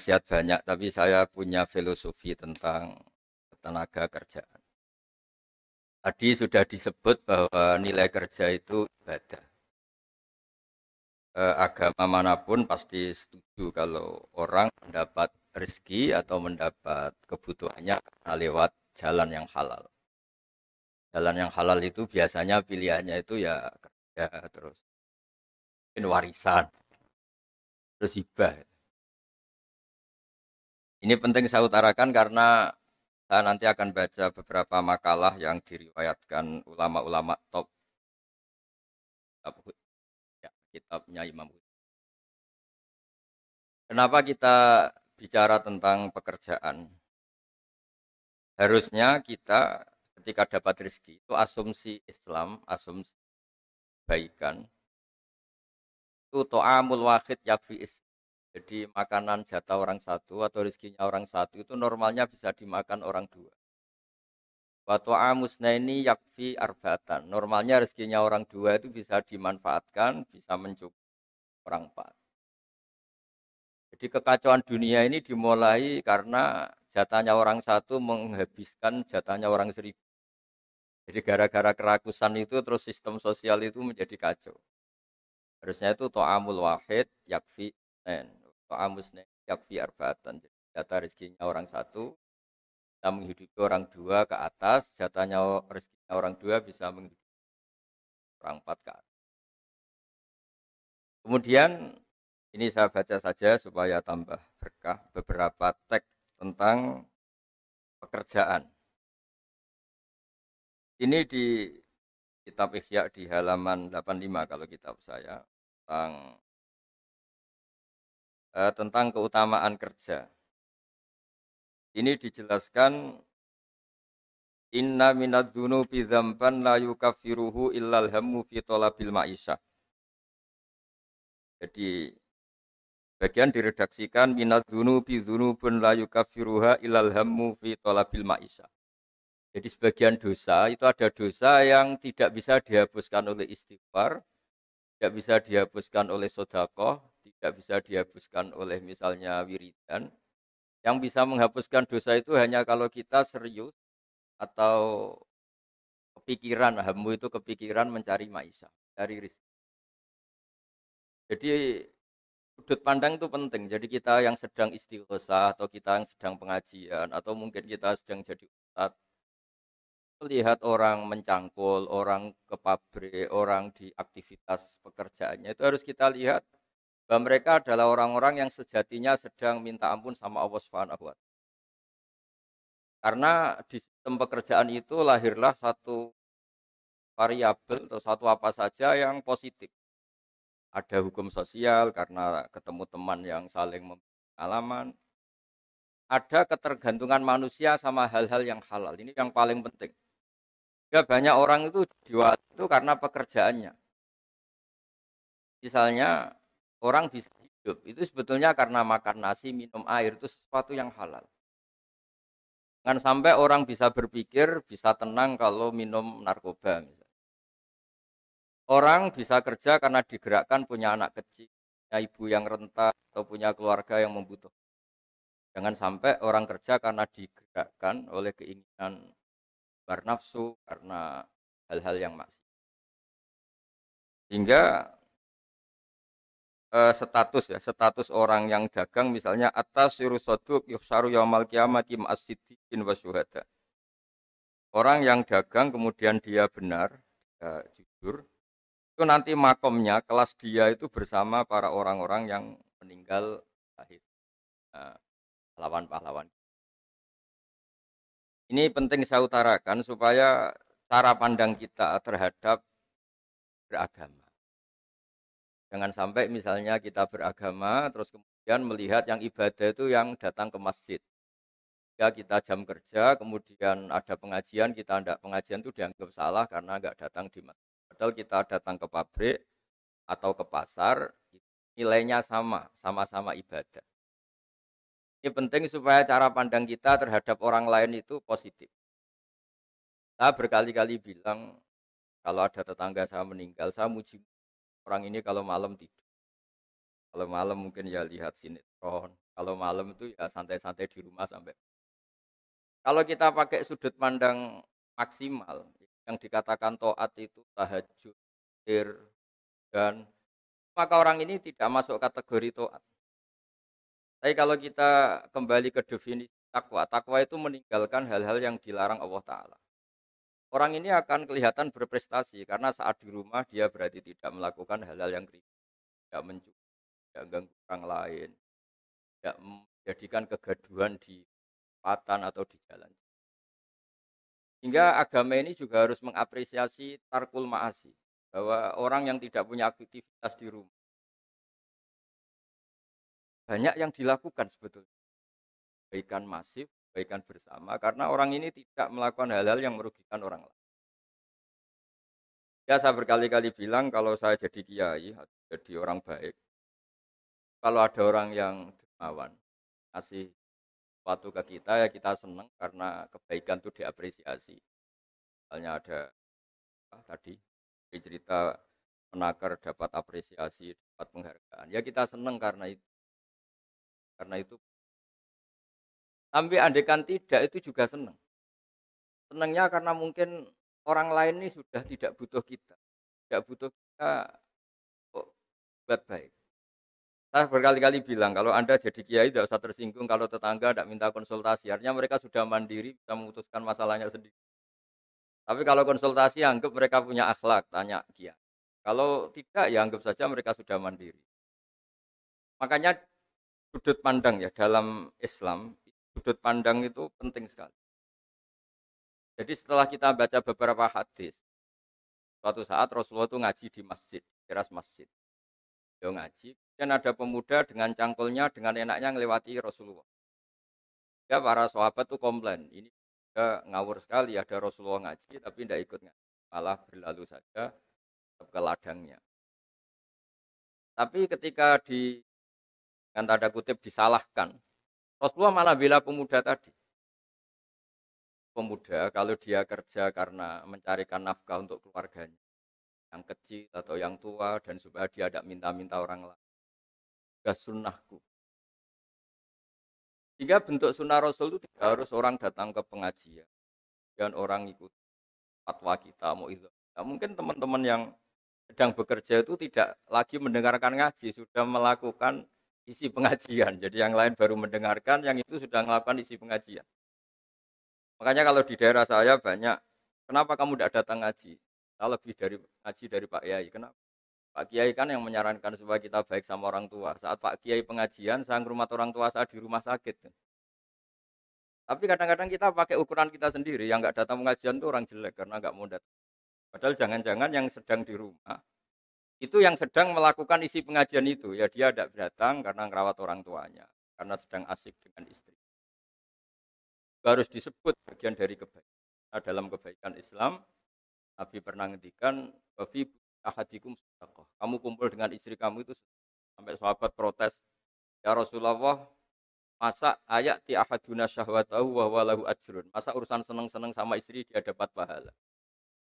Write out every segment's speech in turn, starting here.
nasihat banyak, tapi saya punya filosofi tentang tenaga kerjaan. Tadi sudah disebut bahwa nilai kerja itu ibadah. Eh, agama manapun pasti setuju kalau orang mendapat rezeki atau mendapat kebutuhannya lewat jalan yang halal. Jalan yang halal itu biasanya pilihannya itu ya kerja terus mungkin warisan terus ini penting saya utarakan karena saya nanti akan baca beberapa makalah yang diriwayatkan ulama-ulama top ya, kitabnya Imam Kenapa kita bicara tentang pekerjaan? Harusnya kita ketika dapat rezeki itu asumsi Islam, asumsi kebaikan itu to'amul wahid yakfi jadi makanan jatah orang satu atau rezekinya orang satu itu normalnya bisa dimakan orang dua. Fatwa ini yakfi arbatan. Normalnya rezekinya orang dua itu bisa dimanfaatkan, bisa mencukupi orang empat. Jadi kekacauan dunia ini dimulai karena jatahnya orang satu menghabiskan jatahnya orang seribu. Jadi gara-gara kerakusan itu terus sistem sosial itu menjadi kacau. Harusnya itu to'amul wahid yakfi en amusne yakfi arba'atan. Jadi jatah rezekinya orang satu bisa menghidupi orang dua ke atas, jatahnya rezekinya orang dua bisa menghidupi orang empat ke atas. Kemudian ini saya baca saja supaya tambah berkah beberapa teks tentang pekerjaan. Ini di kitab Ihya di halaman 85 kalau kitab saya tentang eh, tentang keutamaan kerja. Ini dijelaskan Inna minad dzunubi dzamban la yukaffiruhu illal hammu fi talabil ma'isha. Jadi bagian diredaksikan minad dzunubi dzunubun la yukaffiruha illal hammu fi talabil ma'isha. Jadi sebagian dosa itu ada dosa yang tidak bisa dihapuskan oleh istighfar, tidak bisa dihapuskan oleh sodakoh, tidak bisa dihapuskan oleh misalnya wiridan. Yang bisa menghapuskan dosa itu hanya kalau kita serius atau kepikiran, hamu itu kepikiran mencari maisha, dari rizki. Jadi sudut pandang itu penting. Jadi kita yang sedang istighosah atau kita yang sedang pengajian atau mungkin kita sedang jadi ustad melihat orang mencangkul, orang ke pabrik, orang di aktivitas pekerjaannya itu harus kita lihat bahwa mereka adalah orang-orang yang sejatinya sedang minta ampun sama Allah Subhanahu wa Karena di sistem pekerjaan itu lahirlah satu variabel atau satu apa saja yang positif. Ada hukum sosial karena ketemu teman yang saling pengalaman. Ada ketergantungan manusia sama hal-hal yang halal. Ini yang paling penting. Ya banyak orang itu waktu itu karena pekerjaannya. Misalnya orang bisa hidup itu sebetulnya karena makan nasi minum air itu sesuatu yang halal Jangan sampai orang bisa berpikir bisa tenang kalau minum narkoba Orang bisa kerja karena digerakkan punya anak kecil, punya ibu yang renta atau punya keluarga yang membutuhkan. Jangan sampai orang kerja karena digerakkan oleh keinginan bernafsu karena hal-hal yang maksimal. Sehingga uh, status ya, status orang yang dagang misalnya atas suruh sirusoduk yuhsaru yaumal kiamati ma'asiddiqin wasyuhada. Orang yang dagang kemudian dia benar, ya, jujur, itu nanti makomnya, kelas dia itu bersama para orang-orang yang meninggal lahir. Nah, pahlawan-pahlawan. Ini penting saya utarakan supaya cara pandang kita terhadap beragama. Jangan sampai misalnya kita beragama terus kemudian melihat yang ibadah itu yang datang ke masjid. Ya kita jam kerja, kemudian ada pengajian, kita tidak pengajian itu dianggap salah karena nggak datang di masjid. Padahal kita datang ke pabrik atau ke pasar, nilainya sama, sama-sama ibadah. Ini penting supaya cara pandang kita terhadap orang lain itu positif. Saya berkali-kali bilang, kalau ada tetangga saya meninggal, saya muji orang ini kalau malam tidur kalau malam mungkin ya lihat sinetron kalau malam itu ya santai-santai di rumah sampai kalau kita pakai sudut pandang maksimal yang dikatakan toat itu tahajud dan maka orang ini tidak masuk kategori toat tapi kalau kita kembali ke definisi takwa takwa itu meninggalkan hal-hal yang dilarang Allah Ta'ala Orang ini akan kelihatan berprestasi karena saat di rumah dia berarti tidak melakukan hal-hal yang kritis, tidak mencuri, tidak ganggu orang lain, tidak menjadikan kegaduhan di patan atau di jalan. Hingga iya. agama ini juga harus mengapresiasi tarkul maasi bahwa orang yang tidak punya aktivitas di rumah banyak yang dilakukan sebetulnya. Kebaikan masif, kebaikan bersama karena orang ini tidak melakukan hal-hal yang merugikan orang lain. Ya saya berkali-kali bilang kalau saya jadi kiai, jadi orang baik, kalau ada orang yang dermawan, kasih sesuatu ke kita ya kita senang karena kebaikan itu diapresiasi. Misalnya ada ah, tadi cerita penakar dapat apresiasi, dapat penghargaan. Ya kita senang karena itu. Karena itu tapi andekan tidak itu juga senang. Senangnya karena mungkin orang lain ini sudah tidak butuh kita. Tidak butuh kita oh, buat baik. Saya berkali-kali bilang kalau Anda jadi kiai tidak usah tersinggung kalau tetangga tidak minta konsultasi. Artinya mereka sudah mandiri bisa memutuskan masalahnya sendiri. Tapi kalau konsultasi anggap mereka punya akhlak, tanya kiai. Kalau tidak ya anggap saja mereka sudah mandiri. Makanya sudut pandang ya dalam Islam Sudut pandang itu penting sekali. Jadi setelah kita baca beberapa hadis, suatu saat Rasulullah itu ngaji di masjid, keras masjid. Dia ngaji, dan ada pemuda dengan cangkulnya, dengan enaknya melewati Rasulullah. Ya para sahabat tuh komplain, ini ya, ngawur sekali ada Rasulullah ngaji tapi tidak ikut ngaji. Malah berlalu saja ke ladangnya. Tapi ketika di kan tanda kutip disalahkan Rasulullah malah bela pemuda tadi. Pemuda kalau dia kerja karena mencarikan nafkah untuk keluarganya, yang kecil atau yang tua dan supaya dia tidak minta-minta orang lain. Juga sunnahku. Sehingga bentuk sunnah Rasul itu tidak harus orang datang ke pengajian dan orang ikut fatwa kita mau itu. Nah, mungkin teman-teman yang sedang bekerja itu tidak lagi mendengarkan ngaji, sudah melakukan isi pengajian. Jadi yang lain baru mendengarkan, yang itu sudah melakukan isi pengajian. Makanya kalau di daerah saya banyak, kenapa kamu tidak datang ngaji? Saya lebih dari ngaji dari Pak Kiai. Kenapa? Pak Kiai kan yang menyarankan supaya kita baik sama orang tua. Saat Pak Kiai pengajian, saya rumah orang tua saya di rumah sakit. Tapi kadang-kadang kita pakai ukuran kita sendiri, yang nggak datang pengajian itu orang jelek karena nggak mau datang. Padahal jangan-jangan yang sedang di rumah itu yang sedang melakukan isi pengajian itu ya dia tidak datang karena ngerawat orang tuanya karena sedang asik dengan istri harus disebut bagian dari kebaikan nah, dalam kebaikan Islam Nabi pernah ngendikan babi ahadikum sedekah kamu kumpul dengan istri kamu itu sampai sahabat protes ya Rasulullah masa ayat ti ahaduna syahwatahu wa walahu ajrun masa urusan seneng-seneng sama istri dia dapat pahala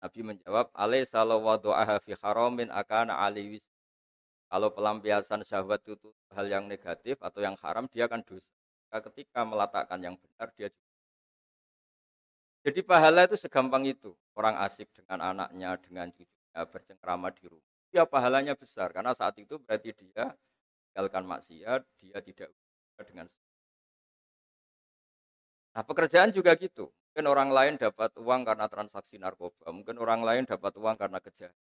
Nabi menjawab, "Alaisa wa wada'aha fi haramin akana alaihi kalau pelampiasan syahwat itu hal yang negatif atau yang haram dia akan dosa. ketika meletakkan yang benar dia juga. Jadi pahala itu segampang itu. Orang asik dengan anaknya, dengan cucunya bercengkrama di rumah. Dia ya, pahalanya besar karena saat itu berarti dia tinggalkan maksiat, dia tidak dengan Nah, pekerjaan juga gitu. Mungkin orang lain dapat uang karena transaksi narkoba, mungkin orang lain dapat uang karena kejahatan,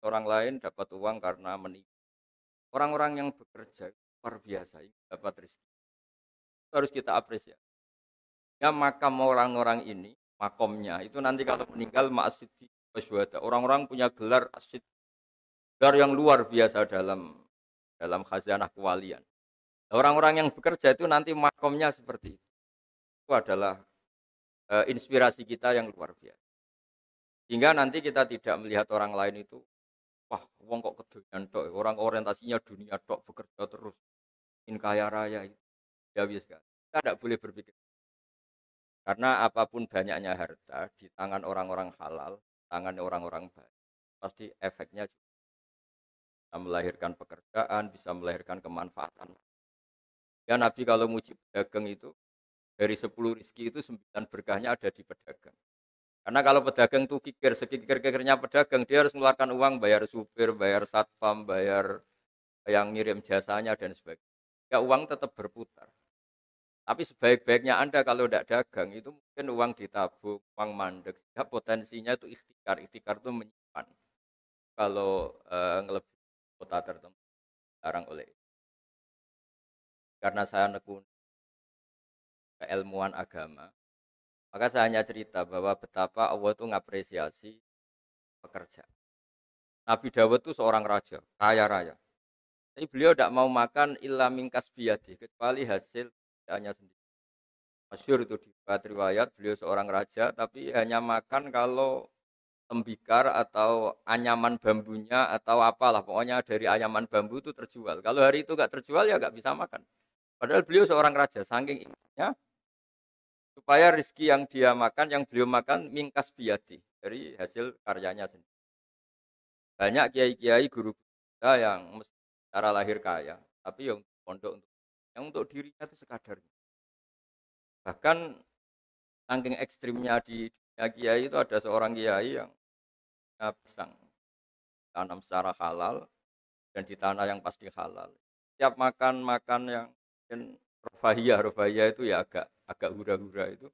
orang lain dapat uang karena menipu. Orang-orang yang bekerja luar biasa dapat rezeki. Itu harus kita apresiasi. Ya makam orang-orang ini, makomnya itu nanti kalau meninggal maksidi wasyuhada. Orang-orang punya gelar asid gelar yang luar biasa dalam dalam khazanah kewalian. Orang-orang yang bekerja itu nanti makomnya seperti itu. Itu adalah Eh, inspirasi kita yang luar biasa. Sehingga nanti kita tidak melihat orang lain itu wah, wong kok kedunian tok, ya? orang orientasinya dunia tok, bekerja terus. In kaya raya Ya wis kan. Kita tidak boleh berpikir karena apapun banyaknya harta di tangan orang-orang halal, tangan orang-orang baik, pasti efeknya juga bisa melahirkan pekerjaan, bisa melahirkan kemanfaatan. Ya Nabi kalau muji pedagang itu dari 10 rizki itu 9 berkahnya ada di pedagang. Karena kalau pedagang tuh kikir, sekikir-kikirnya pedagang, dia harus mengeluarkan uang, bayar supir, bayar satpam, bayar yang ngirim jasanya, dan sebagainya. Ya uang tetap berputar. Tapi sebaik-baiknya Anda kalau tidak dagang, itu mungkin uang ditabung, uang mandek. Ya potensinya itu ikhtikar. Ikhtikar itu menyimpan. Kalau e, ngelebih kota tertentu, sekarang oleh. Karena saya nekuni keilmuan agama maka saya hanya cerita bahwa betapa Allah itu ngapresiasi pekerja Nabi Dawud itu seorang raja kaya raya tapi beliau tidak mau makan illa mingkas biyadi, kecuali hasil hanya sendiri Masyur itu di riwayat beliau seorang raja tapi hanya makan kalau tembikar atau anyaman bambunya atau apalah pokoknya dari anyaman bambu itu terjual kalau hari itu gak terjual ya gak bisa makan padahal beliau seorang raja saking ingatnya supaya rizki yang dia makan, yang beliau makan mingkas biati dari hasil karyanya sendiri. Banyak kiai-kiai guru kita yang secara lahir kaya, tapi yang pondok untuk yang untuk dirinya itu sekadarnya. Bahkan saking ekstrimnya di dunia kiai itu ada seorang kiai yang ya, pisang tanam secara halal dan di tanah yang pasti halal. Setiap makan makan yang rofahiyah rofahiyah itu ya agak agak hura-hura itu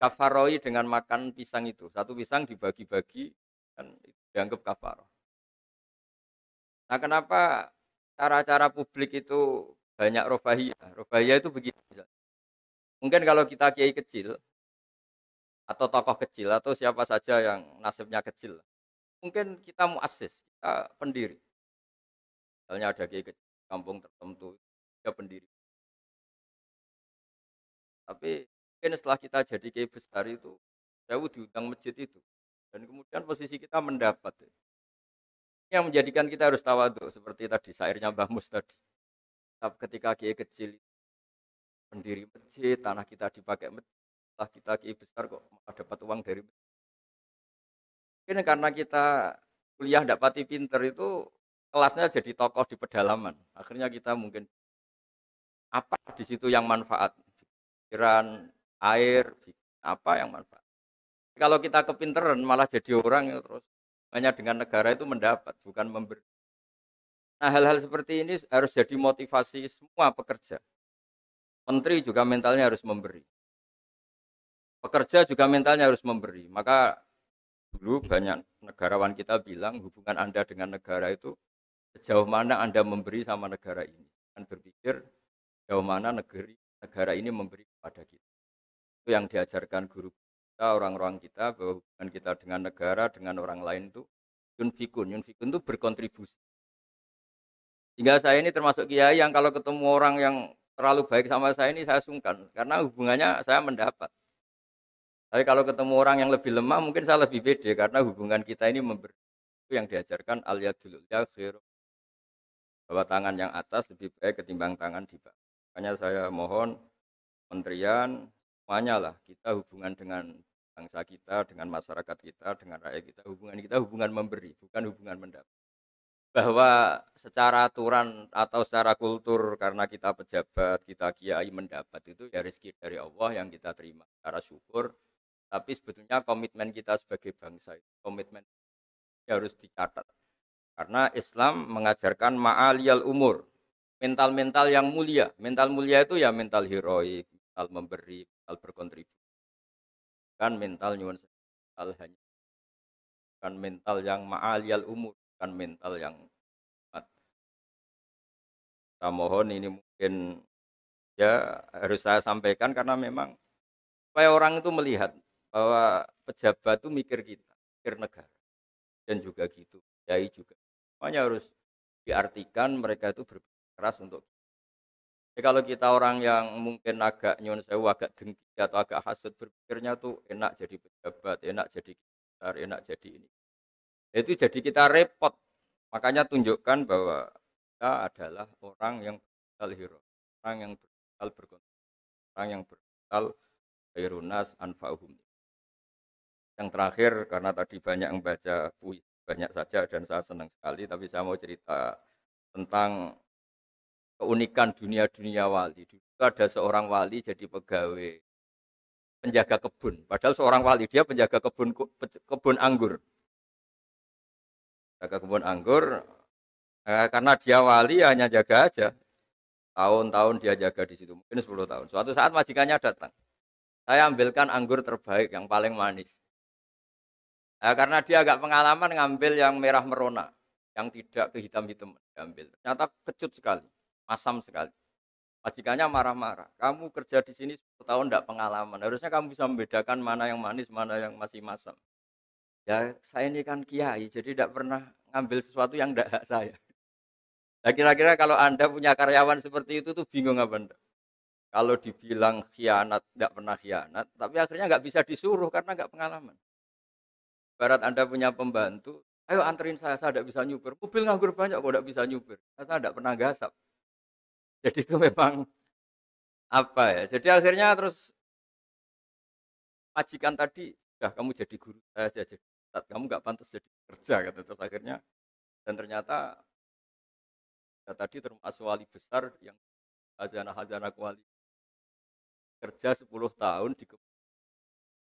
kafaroi dengan makan pisang itu satu pisang dibagi-bagi kan dianggap kafaroh nah kenapa cara-cara publik itu banyak rofahiyah rofahiyah itu begitu. mungkin kalau kita kiai kecil atau tokoh kecil atau siapa saja yang nasibnya kecil mungkin kita mau asis, kita pendiri misalnya ada kiai kecil kampung tertentu dia pendiri tapi mungkin setelah kita jadi kiai besar itu, jauh diundang masjid itu. Dan kemudian posisi kita mendapat. Ini yang menjadikan kita harus tuh seperti tadi sairnya Mbah Mus tadi. Tapi ketika kiai kecil pendiri masjid, tanah kita dipakai masjid, setelah kita kiai besar kok malah dapat uang dari masjid. Mungkin karena kita kuliah dapati pinter itu kelasnya jadi tokoh di pedalaman. Akhirnya kita mungkin apa di situ yang manfaat? pikiran, air, apa yang manfaat. Kalau kita kepinteran malah jadi orang yang terus hanya dengan negara itu mendapat bukan memberi. Nah hal-hal seperti ini harus jadi motivasi semua pekerja. Menteri juga mentalnya harus memberi. Pekerja juga mentalnya harus memberi. Maka dulu banyak negarawan kita bilang hubungan Anda dengan negara itu sejauh mana Anda memberi sama negara ini. Kan berpikir sejauh mana negeri negara ini memberi kepada kita. Itu yang diajarkan guru kita, orang-orang kita, bahwa hubungan kita dengan negara, dengan orang lain itu yunfikun. Yunfikun itu berkontribusi. Hingga saya ini termasuk kiai yang kalau ketemu orang yang terlalu baik sama saya ini saya sungkan karena hubungannya saya mendapat. Tapi kalau ketemu orang yang lebih lemah mungkin saya lebih pede karena hubungan kita ini memberi itu yang diajarkan al yadul bahwa tangan yang atas lebih baik ketimbang tangan di bawah. Makanya saya mohon menterian semuanya lah kita hubungan dengan bangsa kita, dengan masyarakat kita, dengan rakyat kita, hubungan kita hubungan memberi, bukan hubungan mendapat. Bahwa secara aturan atau secara kultur karena kita pejabat, kita kiai mendapat itu ya rezeki dari Allah yang kita terima secara syukur. Tapi sebetulnya komitmen kita sebagai bangsa itu komitmen harus dicatat. Karena Islam mengajarkan ma'aliyal umur, mental-mental yang mulia. Mental mulia itu ya mental heroik, mental memberi, mental berkontribusi. Kan mental nyuwun mental hanya bukan mental yang ma'aliyal umur, bukan mental yang kita mohon ini mungkin ya harus saya sampaikan karena memang supaya orang itu melihat bahwa pejabat itu mikir kita, mikir negara dan juga gitu, kiai juga. Semuanya harus diartikan mereka itu berbeda keras untuk Jadi kalau kita orang yang mungkin agak nyon sewa, agak dengki atau agak hasut berpikirnya tuh enak jadi pejabat, enak jadi besar, enak jadi ini. Nah, itu jadi kita repot. Makanya tunjukkan bahwa kita adalah orang yang berkal hero, orang yang berkal berkontribusi, orang yang berkal airunas anfa'uhum. Yang terakhir karena tadi banyak yang baca puisi banyak saja dan saya senang sekali tapi saya mau cerita tentang keunikan dunia-dunia wali. Dulu ada seorang wali jadi pegawai penjaga kebun. Padahal seorang wali dia penjaga kebun kebun anggur. Penjaga kebun anggur eh, karena dia wali ya hanya jaga aja. Tahun-tahun dia jaga di situ, mungkin 10 tahun. Suatu saat majikannya datang. Saya ambilkan anggur terbaik yang paling manis. Nah, karena dia agak pengalaman ngambil yang merah merona, yang tidak kehitam hitam diambil. Ternyata kecut sekali masam sekali. Majikannya marah-marah. Kamu kerja di sini 10 tahun tidak pengalaman. Harusnya kamu bisa membedakan mana yang manis, mana yang masih masam. Ya saya ini kan kiai, jadi tidak pernah ngambil sesuatu yang tidak hak saya. Nah kira-kira kalau Anda punya karyawan seperti itu tuh bingung apa Anda? Kalau dibilang khianat, tidak pernah khianat, tapi akhirnya nggak bisa disuruh karena nggak pengalaman. Barat Anda punya pembantu, ayo anterin saya, saya tidak bisa nyupir. Mobil nganggur banyak kok tidak bisa nyupir. Saya tidak pernah gasap. Jadi itu memang apa ya? Jadi akhirnya terus majikan tadi sudah kamu jadi guru saya jadi saat kamu nggak pantas jadi kerja kata terus akhirnya dan ternyata ya tadi termasuk wali besar yang hazana-hazana kuali kerja 10 tahun di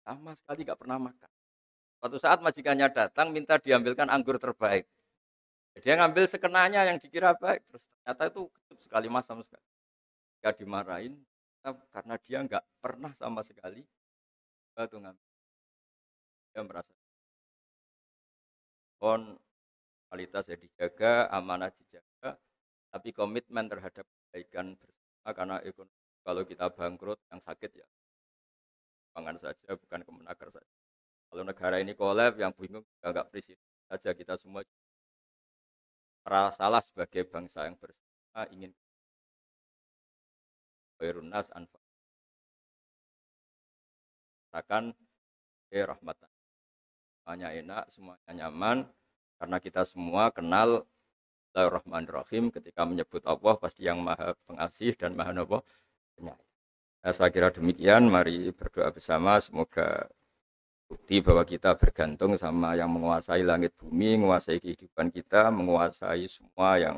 sama sekali nggak pernah makan. Suatu saat majikannya datang minta diambilkan anggur terbaik. Dia ngambil sekenanya yang dikira baik, terus ternyata itu sekali mas sama sekali. Gak dimarahin karena dia nggak pernah sama sekali batu eh, ngambil. Dia merasa on kualitas ya dijaga, amanah dijaga, tapi komitmen terhadap kebaikan bersama karena ekonomi kalau kita bangkrut yang sakit ya pangan saja bukan kemenaker saja. Kalau negara ini kolab yang bingung juga ya nggak presiden saja kita semua salah sebagai bangsa yang bersih ingin khairun nas anfa akan eh rahmatan semuanya enak semuanya nyaman karena kita semua kenal Bismillahirrahmanirrahim ketika menyebut Allah pasti yang maha pengasih dan maha nopo penyayang nah, saya kira demikian mari berdoa bersama semoga bukti bahwa kita bergantung sama yang menguasai langit bumi menguasai kehidupan kita menguasai semua yang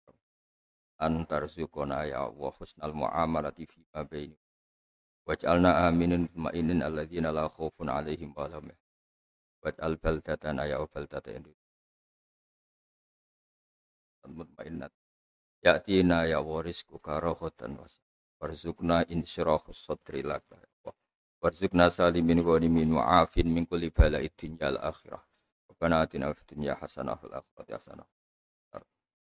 Antar tarzuqona ya Allah husnal muamalati fi ma baini waj'alna aminin ma'inin alladziina la khaufun alaihim wa lahum waj'al baldatana ya baldata mutmainnat ya'tina ya warisku karohotan was warzuqna insyirahus sadri laka ya warzuqna salimin ghanimin wa afin min kulli bala'id dunya al akhirah Rabbana atina fid dunya hasanah wal akhirati hasanah